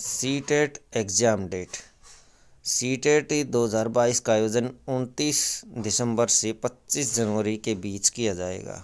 सी TET exam date C TET दो हज़ार बाईस का आयोजन उनतीस दिसंबर से पच्चीस जनवरी के बीच किया जाएगा